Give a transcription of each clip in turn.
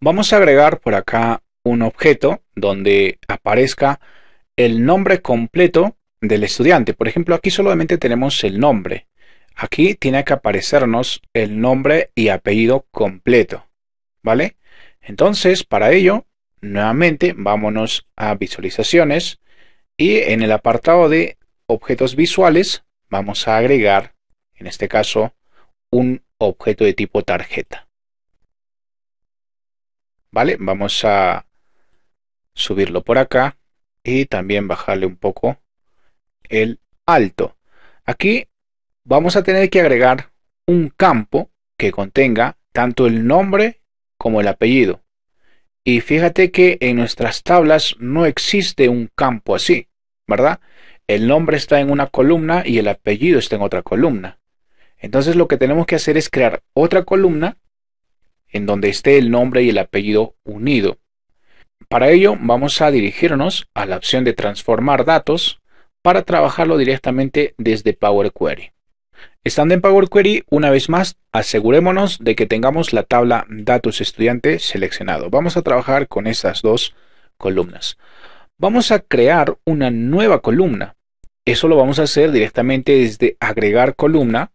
Vamos a agregar por acá un objeto donde aparezca el nombre completo del estudiante. Por ejemplo, aquí solamente tenemos el nombre. Aquí tiene que aparecernos el nombre y apellido completo. ¿Vale? Entonces, para ello, nuevamente vámonos a visualizaciones y en el apartado de objetos visuales vamos a agregar, en este caso, un objeto de tipo tarjeta. Vamos a subirlo por acá y también bajarle un poco el alto. Aquí vamos a tener que agregar un campo que contenga tanto el nombre como el apellido. Y fíjate que en nuestras tablas no existe un campo así, ¿verdad? El nombre está en una columna y el apellido está en otra columna. Entonces lo que tenemos que hacer es crear otra columna en donde esté el nombre y el apellido unido. Para ello vamos a dirigirnos a la opción de transformar datos para trabajarlo directamente desde Power Query. Estando en Power Query, una vez más, asegurémonos de que tengamos la tabla datos estudiante seleccionado. Vamos a trabajar con estas dos columnas. Vamos a crear una nueva columna. Eso lo vamos a hacer directamente desde agregar columna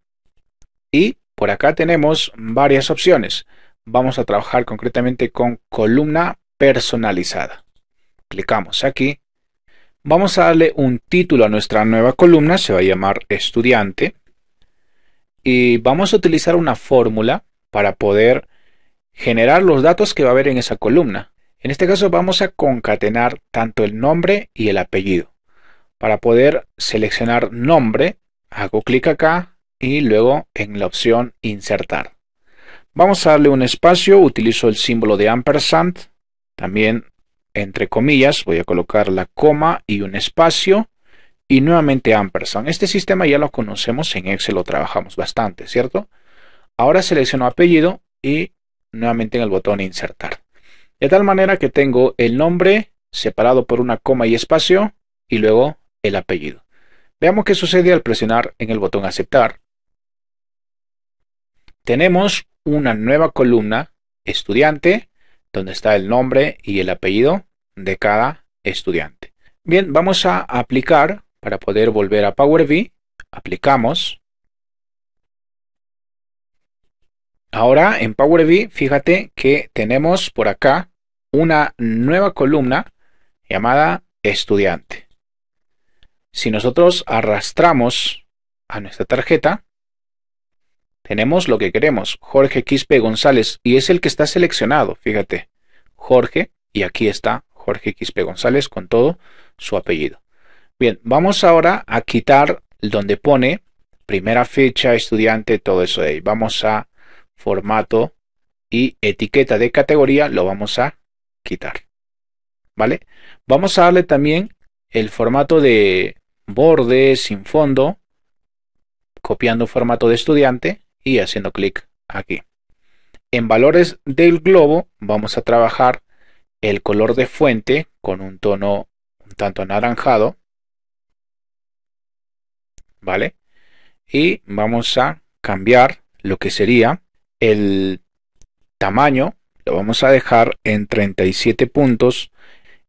y por acá tenemos varias opciones vamos a trabajar concretamente con columna personalizada. Clicamos aquí. Vamos a darle un título a nuestra nueva columna, se va a llamar estudiante. Y vamos a utilizar una fórmula para poder generar los datos que va a haber en esa columna. En este caso vamos a concatenar tanto el nombre y el apellido. Para poder seleccionar nombre, hago clic acá y luego en la opción insertar. Vamos a darle un espacio, utilizo el símbolo de ampersand, también entre comillas, voy a colocar la coma y un espacio, y nuevamente ampersand. Este sistema ya lo conocemos en Excel, lo trabajamos bastante, ¿cierto? Ahora selecciono apellido y nuevamente en el botón insertar. De tal manera que tengo el nombre separado por una coma y espacio, y luego el apellido. Veamos qué sucede al presionar en el botón aceptar. Tenemos una nueva columna estudiante donde está el nombre y el apellido de cada estudiante. Bien, vamos a aplicar para poder volver a Power BI. Aplicamos. Ahora en Power BI, fíjate que tenemos por acá una nueva columna llamada estudiante. Si nosotros arrastramos a nuestra tarjeta, tenemos lo que queremos, Jorge Quispe González, y es el que está seleccionado, fíjate. Jorge, y aquí está Jorge Quispe González con todo su apellido. Bien, vamos ahora a quitar donde pone primera fecha, estudiante, todo eso de ahí. Vamos a formato y etiqueta de categoría, lo vamos a quitar. ¿Vale? Vamos a darle también el formato de borde sin fondo, copiando formato de estudiante y haciendo clic aquí. En valores del globo vamos a trabajar el color de fuente con un tono un tanto anaranjado. ¿Vale? Y vamos a cambiar lo que sería el tamaño. Lo vamos a dejar en 37 puntos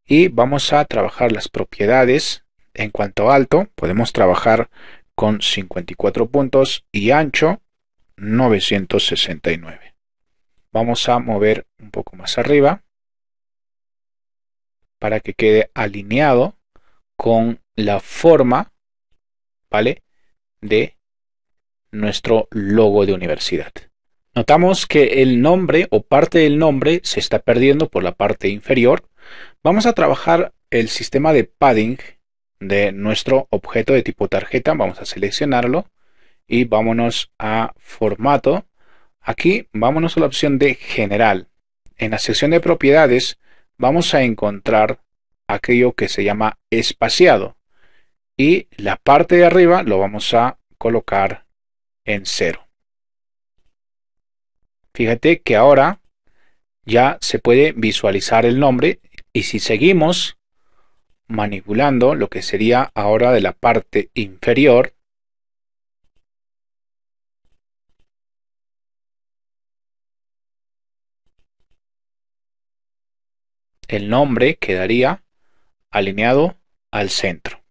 y vamos a trabajar las propiedades. En cuanto alto, podemos trabajar con 54 puntos y ancho 969. Vamos a mover un poco más arriba para que quede alineado con la forma, ¿vale? De nuestro logo de universidad. Notamos que el nombre o parte del nombre se está perdiendo por la parte inferior. Vamos a trabajar el sistema de padding de nuestro objeto de tipo tarjeta. Vamos a seleccionarlo y vámonos a formato. Aquí vámonos a la opción de general. En la sección de propiedades vamos a encontrar aquello que se llama espaciado y la parte de arriba lo vamos a colocar en cero. Fíjate que ahora ya se puede visualizar el nombre y si seguimos manipulando lo que sería ahora de la parte inferior, el nombre quedaría alineado al centro.